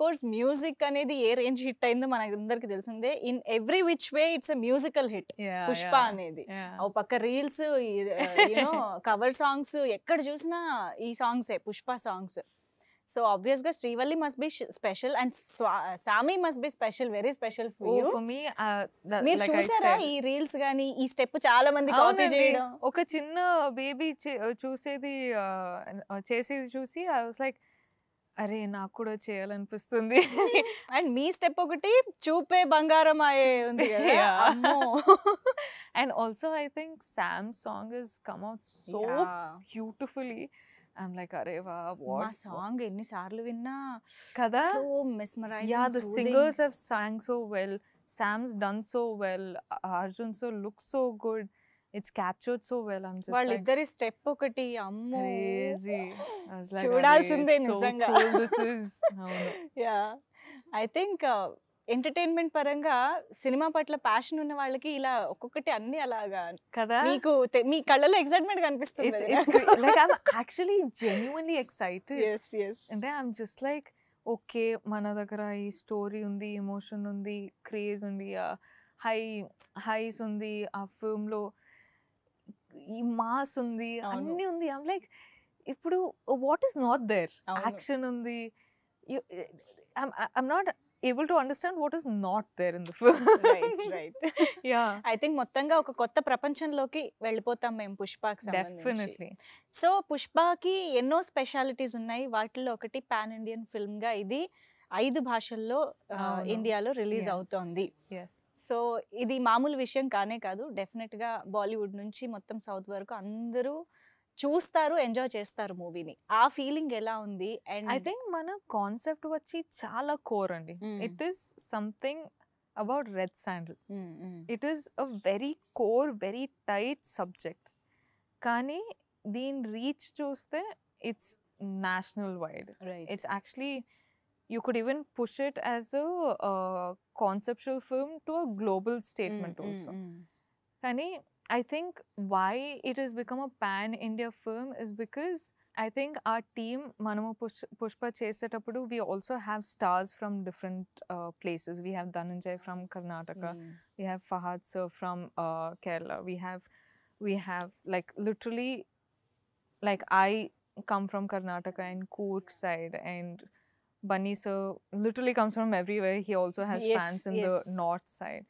Course music అనేది ఏ range hit అయిందో మనకి అందరికి తెలిసిందే in every which way it's a musical hit Pushpa అనేది ఓ పక్క రీల్స్ కవర్ సాంగ్స్ ఎక్కడ చూసినా ఈ సాంగ్సే పుష్ప సాంగ్స్ సో ఆబ్వియస్ గా Srivalli must be special and Saami must be special very special మీరు చూసారా ఈ రీల్స్ గానీ ఈ స్టెప్ చాలా మంది కాపీ చేయడం ఒక చిన్న బేబీ చూసేది చేసేది చూసి ఐ వాస్ లైక్ అరే నాకు కూడా చేయాలనిపిస్తుంది అండ్ మీ స్టెప్ ఒకటి చూపే బంగారం అయ్యే ఉంది and also I think Saami song is come so beautifully I'm like అరే వా మా సాంగ్ ఎన్నిసార్లు విన్నా కదా so mesmerise yeah the singers have sung so well Sam's done so well Arjun so look so good it's captured so well I'm వాళ్ళిద్దరి step ఒకటి అమ్మేజీ చూడాల్సిందే నిజంగా యా ఐ థింక్ ఎంటర్టైన్మెంట్ పరంగా సినిమా పట్ల ప్యాషన్ ఉన్న వాళ్ళకి ఇలా ఒక్కొక్కటి అన్ని అలాగా కదా మీకు మీ కళ్ళలో ఎక్సైట్మెంట్ కనిపిస్తుంది జెన్యున్లీ ఎక్సైటెడ్ అంటే ఐమ్ జస్ట్ లైక్ ఓకే మన దగ్గర ఈ స్టోరీ ఉంది ఎమోషన్ ఉంది క్రేజ్ ఉంది హై హైస్ ఉంది ఆ ఫిల్మ్లో ఈ మాస్ ఉంది అన్నీ ఉంది ఐమ్ లైక్ ఇప్పుడు what is not there action ఉంది I'm not able to understand what is not there in right yeah I think మొత్తంగా ఒక కొత్త ప్రపంచంలోకి వెళ్ళిపోతాం మేము పుష్పాకి డెఫినెట్లీ సో పుష్పకి ఎన్నో స్పెషాలిటీస్ ఉన్నాయి వాటిల్లో ఒకటి పాన్ ఇండియన్ ఫిల్మ్గా ఇది ఐదు భాషల్లో ఇండియాలో రిలీజ్ అవుతోంది సో ఇది మామూలు విషయం కానే కాదు డెఫినెట్ గా బాలీవుడ్ నుంచి మొత్తం సౌత్ వరకు అందరూ చూస్తారు ఎంజాయ్ చేస్తారు మూవీని ఆ ఫీలింగ్ ఎలా ఉంది అండ్ ఐ థింక్ మన కాన్సెప్ట్ వచ్చి చాలా కోర్ అండి it is something about red sandal it is a very core very tight subject కానీ దీని రీచ్ చూస్తే it's national wide it's actually you could even push it as a uh, conceptual film to a global hmm, statement mm, also. Mm, I think why it has become a pan-India film is because I think our team, Manamu Push, Pushpa Chesetapadu, we also have stars from different uh, places. We have Dhananjay from Karnataka. Mm. We have Fahad sir from uh, Kerala. We have, we have like literally, like I come from Karnataka and Coorg side and Bunny sir literally comes from everywhere. He also has yes, fans in yes. the north side.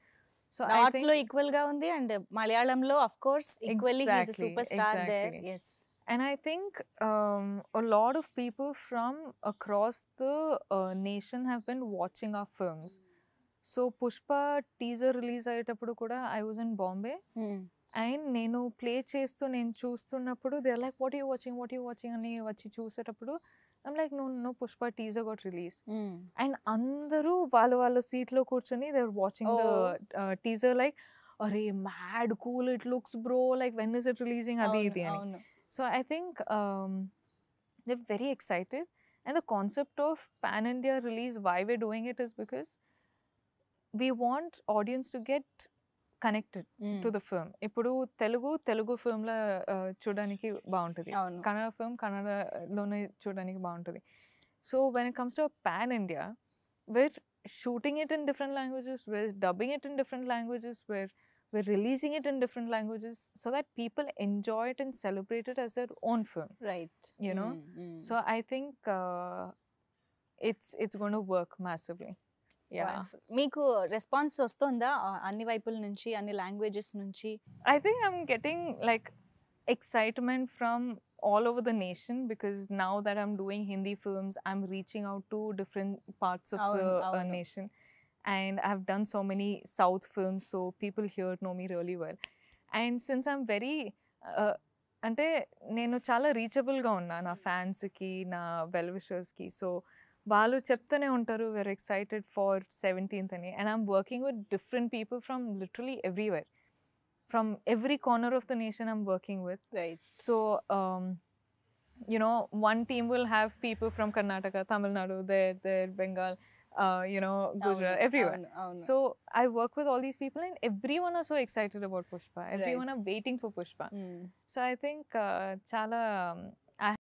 So north I think, lo equal north లో equal గా ఉంది అండ్ మలయాళంలో equally course equally a superstar exactly. there yes and i think um, a lot of people from across the uh, nation have been watching our films so pushpa teaser release అయ్యేటప్పుడు కూడా i was in bombay hmm. And నేను ప్లే చేస్తూ నేను చూస్తున్నప్పుడు they like what you watching what you watching అని వచ్చి చూసేటప్పుడు I'm like no no Pushpa teaser got release and అందరూ వాళ్ళ వాళ్ళ సీట్లో కూర్చొని they are watching the teaser like అరే mad cool it looks bro like when is it releasing అది ఇది అని so I think they very excited and the concept of pan India release why way doing it is because we want audience to get connected to the film ఇప్పుడు Telugu Telugu film లో చూడడానికి బాగుంటుంది Kannada film కన్నడలోనే చూడడానికి బాగుంటుంది so when it comes to pan India we're shooting it in different languages we're dubbing it in different languages we're we're releasing it in different languages so that people enjoy it and celebrate it as their own film right you know hmm, hmm. so i think uh, it's it's going to work massively మీకు response వస్తుందా అన్ని వైపుల నుంచి అన్ని languages నుంచి I think I'm getting like excitement from all over the nation because now that I'm doing Hindi films I'm reaching out to different parts of the nation and I have done so many south films so people here know me really well and since I'm very అంటే నేను చాలా రీచబుల్గా ఉన్నా నా ఫ్యాన్స్కి నా వెల్విషర్స్కి so వాళ్ళు చెప్తూనే ఉంటారు వేర్ ఎక్సైటెడ్ ఫార్ సెవెంటీన్త్ అని and I'm working with different people from literally everywhere from every corner of the nation I'm working with so you know one team will have people from Karnataka Tamil Nadu there there Bengal Bengal, uh, you know, Gujarat, everyone. So I work with all these people, and everyone are so excited about Pushpa. Everyone are waiting for Pushpa. Hmm. So I think uh, chala. Um,